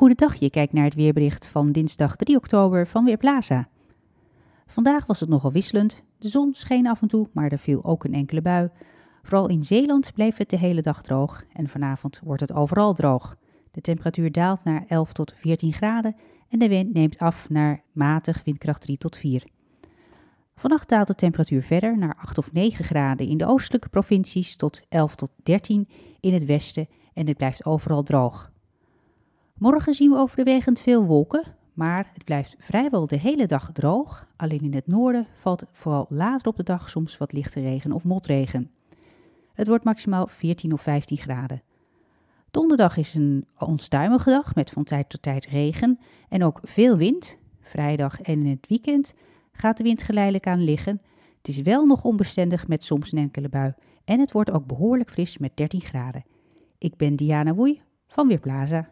Goedendag, je kijkt naar het weerbericht van dinsdag 3 oktober van Weerplaza. Vandaag was het nogal wisselend. De zon scheen af en toe, maar er viel ook een enkele bui. Vooral in Zeeland bleef het de hele dag droog en vanavond wordt het overal droog. De temperatuur daalt naar 11 tot 14 graden en de wind neemt af naar matig windkracht 3 tot 4. Vannacht daalt de temperatuur verder naar 8 of 9 graden in de oostelijke provincies tot 11 tot 13 in het westen en het blijft overal droog. Morgen zien we overwegend veel wolken, maar het blijft vrijwel de hele dag droog. Alleen in het noorden valt vooral later op de dag soms wat lichte regen of motregen. Het wordt maximaal 14 of 15 graden. Donderdag is een onstuimige dag met van tijd tot tijd regen en ook veel wind. Vrijdag en in het weekend gaat de wind geleidelijk aan liggen. Het is wel nog onbestendig met soms een enkele bui en het wordt ook behoorlijk fris met 13 graden. Ik ben Diana Woei van Weerplaza.